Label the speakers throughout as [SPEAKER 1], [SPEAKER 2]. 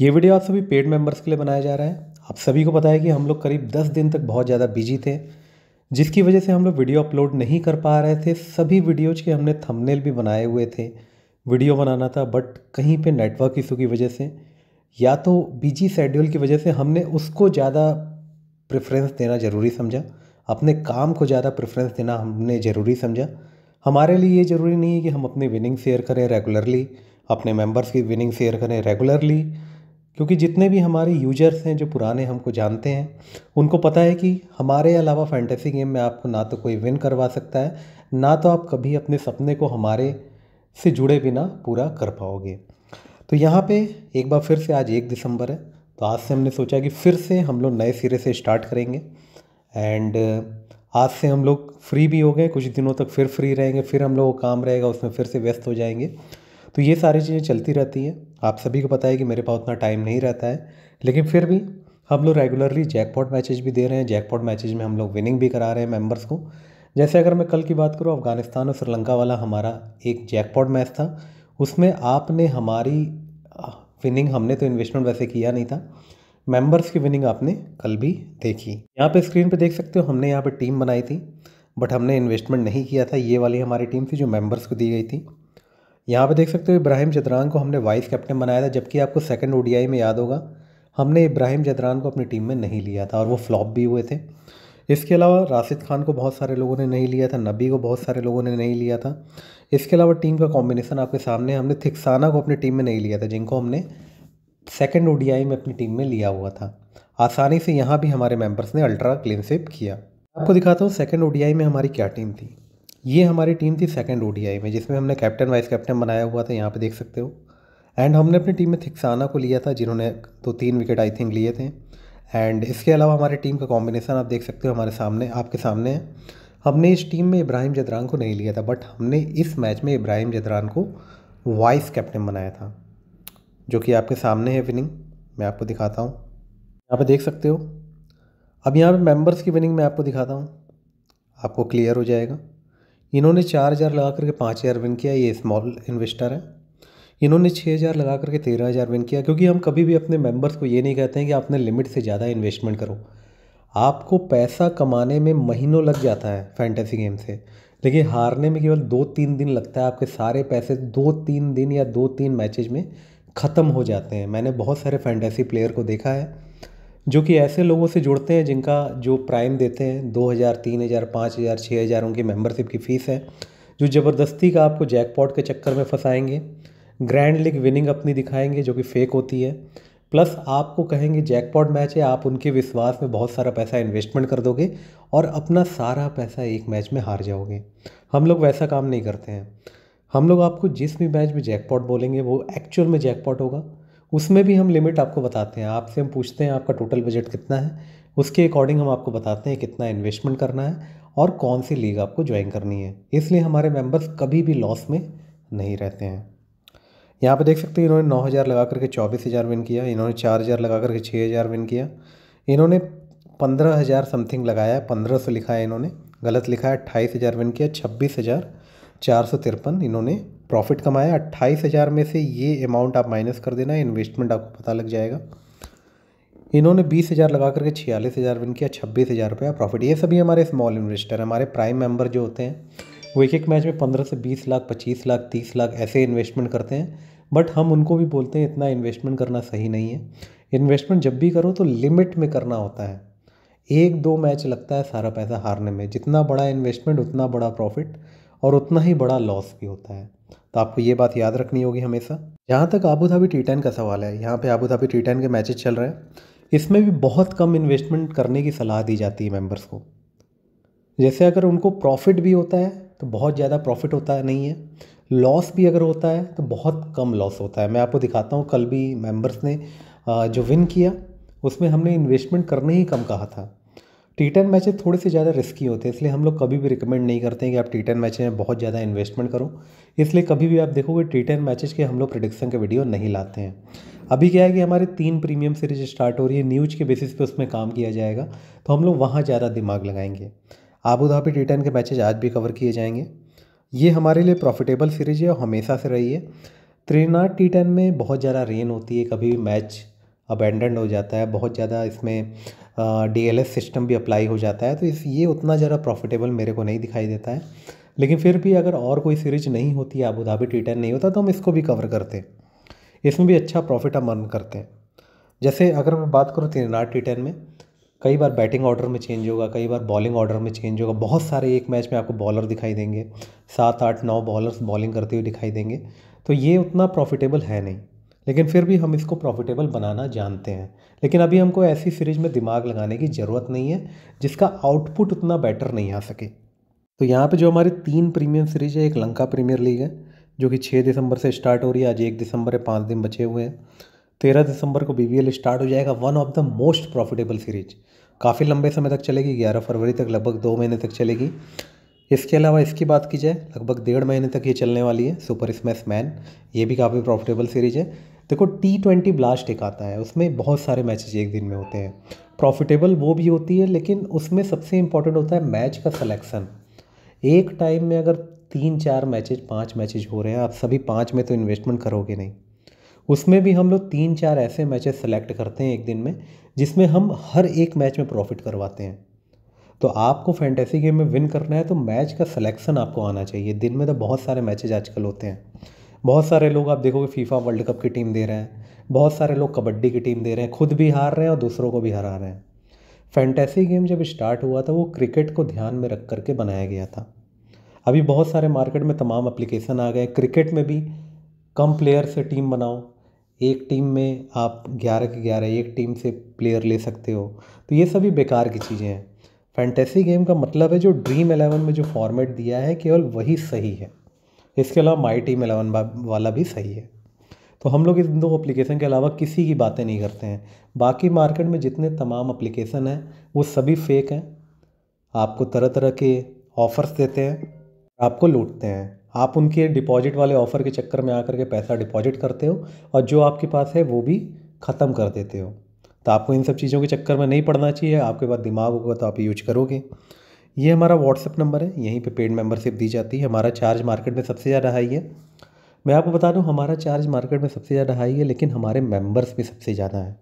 [SPEAKER 1] ये वीडियो आप सभी पेड मेंबर्स के लिए बनाया जा रहा है आप सभी को पता है कि हम लोग करीब दस दिन तक बहुत ज़्यादा बिजी थे जिसकी वजह से हम लोग वीडियो अपलोड नहीं कर पा रहे थे सभी वीडियोज के हमने थंबनेल भी बनाए हुए थे वीडियो बनाना था बट कहीं पे नेटवर्क इशू की वजह से या तो बिजी शेड्यूल की वजह से हमने उसको ज़्यादा प्रेफरेंस देना ज़रूरी समझा अपने काम को ज़्यादा प्रेफरेंस देना हमने ज़रूरी समझा हमारे लिए ये ज़रूरी नहीं है कि हम अपनी विनिंग शेयर करें रेगुलरली अपने मेंबर्स की विनिंग शेयर करें रेगुलरली क्योंकि जितने भी हमारे यूजर्स हैं जो पुराने हमको जानते हैं उनको पता है कि हमारे अलावा फैंटेसी गेम में आपको ना तो कोई विन करवा सकता है ना तो आप कभी अपने सपने को हमारे से जुड़े बिना पूरा कर पाओगे तो यहाँ पे एक बार फिर से आज एक दिसंबर है तो आज से हमने सोचा कि फिर से हम लोग नए सिरे से स्टार्ट करेंगे एंड uh, आज से हम लोग फ्री भी हो गए कुछ दिनों तक फिर फ्री रहेंगे फिर हम लोग काम रहेगा उसमें फिर से व्यस्त हो जाएंगे तो ये सारी चीज़ें चलती रहती हैं आप सभी को पता है कि मेरे पास उतना टाइम नहीं रहता है लेकिन फिर भी हम लोग रेगुलरली जैकपॉट मैचेज भी दे रहे हैं जैकपॉट मैचेज में हम लोग विनिंग भी करा रहे हैं मेंबर्स को जैसे अगर मैं कल की बात करूँ अफ़गानिस्तान और श्रीलंका वाला हमारा एक जैकपॉट मैच था उसमें आपने हमारी विनिंग हमने तो इन्वेस्टमेंट वैसे किया नहीं था मेंबर्स की विनिंग आपने कल भी देखी यहाँ पे स्क्रीन पे देख सकते हो हमने यहाँ पे टीम बनाई थी बट हमने इन्वेस्टमेंट नहीं किया था ये वाली हमारी टीम थी जो मेंबर्स को दी गई थी यहाँ पे देख सकते हो इब्राहिम जदरान को हमने वाइस कैप्टन बनाया था जबकि आपको सेकंड ओडीआई में याद होगा हमने इब्राहिम जदरान को अपनी टीम में नहीं लिया था और वो फ्लॉप भी हुए थे इसके अलावा राशिद खान को बहुत सारे लोगों ने नहीं लिया था नबी को बहुत सारे लोगों ने नहीं लिया था इसके अलावा टीम का कॉम्बिनेशन आपके सामने हमने थिक्साना को अपनी टीम में नहीं लिया था जिनको हमने सेकेंड ओडीआई में अपनी टीम में लिया हुआ था आसानी से यहाँ भी हमारे मेम्बर्स ने अल्ट्रा क्लीन सेप किया आपको दिखाता हूँ सेकेंड ओ में हमारी क्या टीम थी ये हमारी टीम थी सेकंड ओ में जिसमें हमने कैप्टन वाइस कैप्टन बनाया हुआ था यहाँ पे देख सकते हो एंड हमने अपनी टीम में थिक्साना को लिया था जिन्होंने दो तीन विकेट आई थिंक लिए थे एंड इसके अलावा हमारी टीम का कॉम्बिनेशन आप देख सकते हो हमारे सामने आपके सामने है हमने इस टीम में इब्राहिम जदरान को नहीं लिया था बट हमने इस मैच में इब्राहिम जदरान को वाइस कैप्टन बनाया था जो कि आपके सामने है विनिंग मैं आपको दिखाता हूँ यहाँ पर देख सकते हो अब यहाँ पर मेम्बर्स की विनिंग मैं आपको दिखाता हूँ आपको क्लियर हो जाएगा इन्होंने चार हज़ार लगा करके पाँच हज़ार विन किया ये स्मॉल इन्वेस्टर है इन्होंने छः हज़ार लगा करके तेरह हज़ार विन किया क्योंकि हम कभी भी अपने मेंबर्स को ये नहीं कहते हैं कि आपने लिमिट से ज़्यादा इन्वेस्टमेंट करो आपको पैसा कमाने में महीनों लग जाता है फैंटेसी गेम से लेकिन हारने में केवल दो तीन दिन लगता है आपके सारे पैसे दो तीन दिन या दो तीन मैचेज में ख़त्म हो जाते हैं मैंने बहुत सारे फैंटेसी प्लेयर को देखा है जो कि ऐसे लोगों से जुड़ते हैं जिनका जो प्राइम देते हैं दो हज़ार तीन हज़ार पाँच हज़ार छः हज़ार उनकी मेम्बरशिप की फ़ीस है जो ज़बरदस्ती का आपको जैकपॉट के चक्कर में फंसाएंगे ग्रैंड लीग विनिंग अपनी दिखाएंगे जो कि फेक होती है प्लस आपको कहेंगे जैकपॉट मैच है आप उनके विश्वास में बहुत सारा पैसा इन्वेस्टमेंट कर दोगे और अपना सारा पैसा एक मैच में हार जाओगे हम लोग वैसा काम नहीं करते हैं हम लोग आपको जिस भी मैच में जैकपॉट बोलेंगे वो एक्चुअल में जैकपॉट होगा उसमें भी हम लिमिट आपको बताते हैं आपसे हम पूछते हैं आपका टोटल बजट कितना है उसके अकॉर्डिंग हम आपको बताते हैं कितना इन्वेस्टमेंट करना है और कौन सी लीग आपको ज्वाइन करनी है इसलिए हमारे मेंबर्स कभी भी लॉस में नहीं रहते हैं यहाँ पर देख सकते हैं इन्होंने नौ हज़ार लगा करके चौबीस हज़ार विन किया इन्होंने चार हज़ार लगा करके छः हज़ार विन किया इन्होंने पंद्रह हज़ार समथिंग लगाया पंद्रह सौ लिखा है इन्होंने गलत लिखा है अट्ठाईस हज़ार विन किया छब्बीस हज़ार चार सौ तिरपन इन्होंने प्रॉफिट कमाया अट्ठाईस हज़ार में से ये अमाउंट आप माइनस कर देना इन्वेस्टमेंट आपको पता लग जाएगा इन्होंने बीस हज़ार लगा करके छियालीस हज़ार विन किया छब्बीस हज़ार रुपया प्रॉफिट ये सभी हमारे स्मॉल इन्वेस्टर हैं हमारे प्राइम मेंबर जो होते हैं वो एक एक मैच में पंद्रह से बीस लाख पच्चीस लाख तीस लाख ऐसे इन्वेस्टमेंट करते हैं बट हम उनको भी बोलते हैं इतना इन्वेस्टमेंट करना सही नहीं है इन्वेस्टमेंट जब भी करो तो लिमिट में करना होता है एक दो मैच लगता है सारा पैसा हारने में जितना बड़ा इन्वेस्टमेंट उतना बड़ा प्रॉफिट और उतना ही बड़ा लॉस भी होता है तो आपको ये बात याद रखनी होगी हमेशा जहाँ तक आबू धाबी टी टेन का सवाल है यहाँ पे आबू धाबी टी टेन के मैचेस चल रहे हैं इसमें भी बहुत कम इन्वेस्टमेंट करने की सलाह दी जाती है मेंबर्स को जैसे अगर उनको प्रॉफिट भी होता है तो बहुत ज़्यादा प्रॉफिट होता है नहीं है लॉस भी अगर होता है तो बहुत कम लॉस होता है मैं आपको दिखाता हूँ कल भी मेंबर्स ने जो विन किया उसमें हमने इन्वेस्टमेंट करने ही कम कहा था टी टेन मैचेज थोड़े से ज़्यादा रिस्की होते हैं इसलिए हम लोग कभी भी रिकमेंड नहीं करते हैं कि आप टी टेन मैचेज में बहुत ज़्यादा इन्वेस्टमेंट करो इसलिए कभी भी आप देखोगे टी टेन मैचेज के हम लोग प्रडिक्शन के वीडियो नहीं लाते हैं अभी क्या है कि हमारे तीन प्रीमियम सीरीज स्टार्ट हो रही है न्यूज के बेसिस पे उसमें काम किया जाएगा तो हम लोग वहाँ ज़्यादा दिमाग लगाएंगे आबूधाबी टी टेन के मैचेज आज भी कवर किए जाएंगे ये हमारे लिए प्रॉफिटेबल सीरीज है और हमेशा से रही है त्रिनाथ टी टेन में बहुत ज़्यादा रेन होती है कभी भी मैच अबेंडेंड हो जाता है बहुत ज़्यादा इसमें डीएलएस सिस्टम भी अप्लाई हो जाता है तो इस ये उतना ज़रा प्रॉफिटेबल मेरे को नहीं दिखाई देता है लेकिन फिर भी अगर और कोई सीरीज नहीं होती आबू धाबी टी नहीं होता तो हम इसको भी कवर करते इसमें भी अच्छा प्रॉफिट हम अर्न करते हैं जैसे अगर मैं बात करूँ त्रिनाट टी में कई बार बैटिंग ऑर्डर में चेंज होगा कई बार बॉलिंग ऑर्डर में चेंज होगा बहुत सारे एक मैच में आपको बॉलर दिखाई देंगे सात आठ नौ बॉलर्स बॉलिंग करते हुए दिखाई देंगे तो ये उतना प्रॉफिटेबल है नहीं लेकिन फिर भी हम इसको प्रॉफिटेबल बनाना जानते हैं लेकिन अभी हमको ऐसी सीरीज में दिमाग लगाने की ज़रूरत नहीं है जिसका आउटपुट उतना बेटर नहीं आ सके तो यहाँ पे जो हमारी तीन प्रीमियम सीरीज है एक लंका प्रीमियर लीग है जो कि छः दिसंबर से स्टार्ट हो रही है आज एक दिसंबर है पाँच दिन बचे हुए हैं तेरह दिसंबर को बी स्टार्ट हो जाएगा one of the most profitable series काफ़ी लंबे समय तक चलेगी ग्यारह फरवरी तक लगभग दो महीने तक चलेगी इसके अलावा इसकी बात की जाए लगभग डेढ़ महीने तक ये चलने वाली है सुपर स्मैश मैन ये भी काफ़ी प्रॉफिटेबल सीरीज है देखो टी ट्वेंटी ब्लास्ट एक आता है उसमें बहुत सारे मैचेज एक दिन में होते हैं प्रॉफिटेबल वो भी होती है लेकिन उसमें सबसे इम्पॉर्टेंट होता है मैच का सलेक्शन एक टाइम में अगर तीन चार मैचेज पाँच मैचेज हो रहे हैं आप सभी पाँच में तो इन्वेस्टमेंट करोगे नहीं उसमें भी हम लोग तीन चार ऐसे मैचेस सेलेक्ट करते हैं एक दिन में जिसमें हम हर एक मैच में प्रॉफिट करवाते हैं तो आपको फैंटेसी गेम में विन करना है तो मैच का सिलेक्शन आपको आना चाहिए दिन में तो बहुत सारे मैचेज आजकल होते हैं बहुत सारे लोग आप देखोगे फीफा वर्ल्ड कप की टीम दे रहे हैं बहुत सारे लोग कबड्डी की टीम दे रहे हैं खुद भी हार रहे हैं और दूसरों को भी हरा रहे हैं फैंटेसी गेम जब स्टार्ट हुआ था वो क्रिकेट को ध्यान में रख करके बनाया गया था अभी बहुत सारे मार्केट में तमाम एप्लीकेशन आ गए क्रिकेट में भी कम प्लेयर से टीम बनाओ एक टीम में आप ग्यारह के ग्यारह एक टीम से प्लेयर ले सकते हो तो ये सभी बेकार की चीज़ें हैं फैंटेसी गेम का मतलब है जो ड्रीम एलेवन में जो फॉर्मेट दिया है केवल वही सही है इसके अलावा माई टीम एलेवन वाला भी सही है तो हम लोग इन दो एप्लीकेशन के अलावा किसी की बातें नहीं करते हैं बाकी मार्केट में जितने तमाम एप्लीकेशन हैं वो सभी फेक हैं आपको तरह तरह के ऑफ़र्स देते हैं आपको लूटते हैं आप उनके डिपॉजिट वाले ऑफ़र के चक्कर में आकर के पैसा डिपॉजिट करते हो और जो आपके पास है वो भी ख़त्म कर देते हो तो आपको इन सब चीज़ों के चक्कर में नहीं पड़ना चाहिए आपके पास दिमाग होगा तो आप यूज करोगे ये हमारा व्हाट्सअप नंबर है यहीं पे पेड मेंबरशिप दी जाती है हमारा चार्ज मार्केट में सबसे ज़्यादा हाई है मैं आपको बता दूँ हमारा चार्ज मार्केट में सबसे ज़्यादा हाई है लेकिन हमारे मेम्बर्स भी सबसे ज़्यादा हैं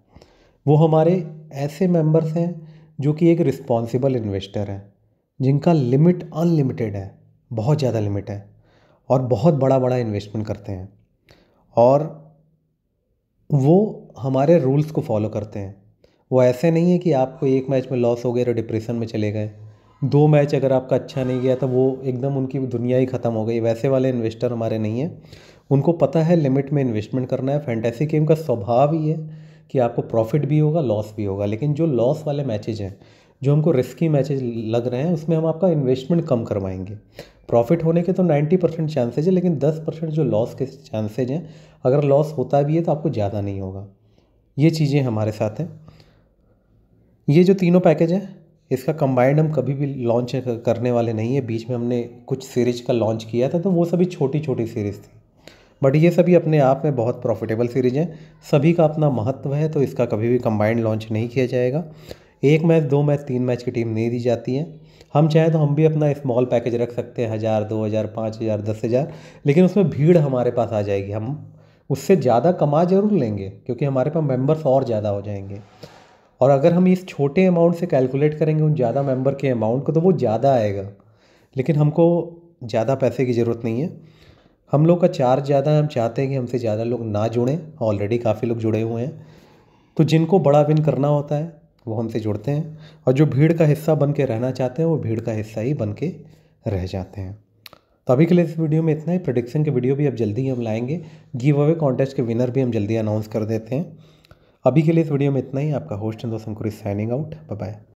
[SPEAKER 1] वो हमारे ऐसे मेंबर्स हैं जो कि एक रिस्पॉन्सिबल इन्वेस्टर हैं जिनका लिमिट अनलिमिटेड है बहुत ज़्यादा लिमिट है और बहुत बड़ा बड़ा इन्वेस्टमेंट करते हैं और वो हमारे रूल्स को फॉलो करते हैं वो ऐसे नहीं है कि आपको एक मैच में लॉस हो गया तो डिप्रेशन में चले गए दो मैच अगर आपका अच्छा नहीं गया तो वो एकदम उनकी दुनिया ही ख़त्म हो गई वैसे वाले इन्वेस्टर हमारे नहीं हैं उनको पता है लिमिट में इन्वेस्टमेंट करना है फैंटेसी गेम का स्वभाव ही है कि आपको प्रॉफिट भी होगा लॉस भी होगा लेकिन जो लॉस वाले मैचेज हैं जो हमको रिस्की मैचेज लग रहे हैं उसमें हम आपका इन्वेस्टमेंट कम करवाएंगे प्रॉफिट होने के तो 90 परसेंट चांसेज है लेकिन 10 परसेंट जो लॉस के चांसेज हैं अगर लॉस होता भी है तो आपको ज़्यादा नहीं होगा ये चीज़ें हमारे साथ हैं ये जो तीनों पैकेज हैं इसका कंबाइंड हम कभी भी लॉन्च करने वाले नहीं है बीच में हमने कुछ सीरीज का लॉन्च किया था तो वो सभी छोटी छोटी सीरीज़ थी बट ये सभी अपने आप में बहुत प्रॉफिटेबल सीरीज हैं सभी का अपना महत्व है तो इसका कभी भी कंबाइंड लॉन्च नहीं किया जाएगा एक मैच दो मैच तीन मैच की टीम नहीं दी जाती है हम चाहें तो हम भी अपना स्मॉल पैकेज रख सकते हैं हज़ार दो हज़ार पाँच हज़ार दस हज़ार लेकिन उसमें भीड़ हमारे पास आ जाएगी हम उससे ज़्यादा कमा ज़रूर लेंगे क्योंकि हमारे पास मेंबर्स और ज़्यादा हो जाएंगे और अगर हम इस छोटे अमाउंट से कैलकुलेट करेंगे उन ज़्यादा मेंबर के अमाउंट को तो वो ज़्यादा आएगा लेकिन हमको ज़्यादा पैसे की ज़रूरत नहीं है हम लोग का चार्ज ज़्यादा है हम चाहते हैं कि हमसे ज़्यादा लोग ना जुड़ें ऑलरेडी काफ़ी लोग जुड़े हुए हैं तो जिनको बड़ा विन करना होता है वो हमसे जुड़ते हैं और जो भीड़ का हिस्सा बन के रहना चाहते हैं वो भीड़ का हिस्सा ही बन के रह जाते हैं तो अभी के लिए इस वीडियो में इतना ही प्रोडिक्शन के वीडियो भी अब जल्दी ही हम लाएंगे गिव अवे कॉन्टेस्ट के विनर भी हम जल्दी अनाउंस कर देते हैं अभी के लिए इस वीडियो में इतना ही आपका host Chando Sankuri signing out bye